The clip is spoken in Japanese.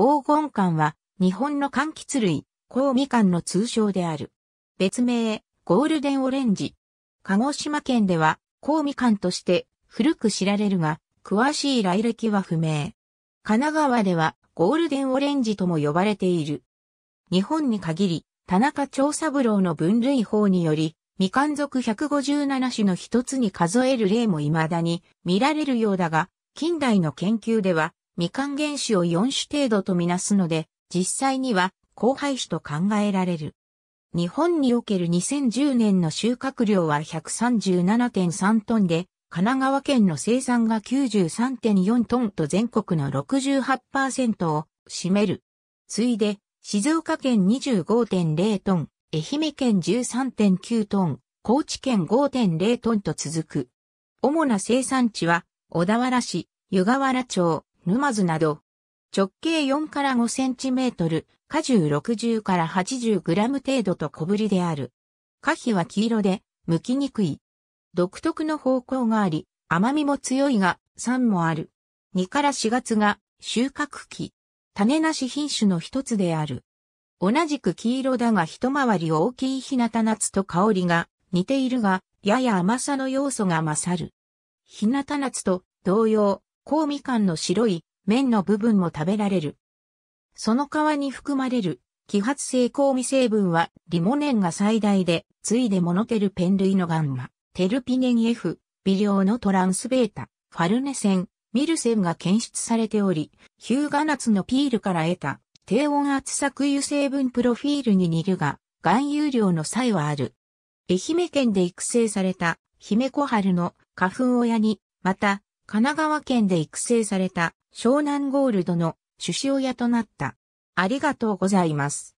黄金柑は日本の柑橘類、香みかの通称である。別名、ゴールデンオレンジ。鹿児島県では香みかんとして古く知られるが、詳しい来歴は不明。神奈川ではゴールデンオレンジとも呼ばれている。日本に限り、田中長三郎の分類法により、みかん157種の一つに数える例も未だに見られるようだが、近代の研究では、未完原子を4種程度とみなすので、実際には広廃種と考えられる。日本における2010年の収穫量は137.3トンで、神奈川県の生産が93.4トンと全国の68%を占める。次いで、静岡県25.0トン、愛媛県13.9トン、高知県5.0トンと続く。主な生産地は、小田原市、湯河原町、沼津など、直径4から5センチメートル、果汁60から80グラム程度と小ぶりである。果皮は黄色で、剥きにくい。独特の方向があり、甘みも強いが、酸もある。2から4月が収穫期。種なし品種の一つである。同じく黄色だが一回り大きい日向夏と香りが似ているが、やや甘さの要素が勝る。日向夏と同様、香味感の白い麺の部分も食べられる。その皮に含まれる揮発性香味成分はリモネンが最大で、ついでモノテルペン類のガンマ、テルピネン F、微量のトランスベータ、ファルネセン、ミルセンが検出されており、ヒューガナツのピールから得た低温圧搾油成分プロフィールに似るが、含有量の差はある。愛媛県で育成された、姫小春の花粉親に、また、神奈川県で育成された湘南ゴールドの主子親となった。ありがとうございます。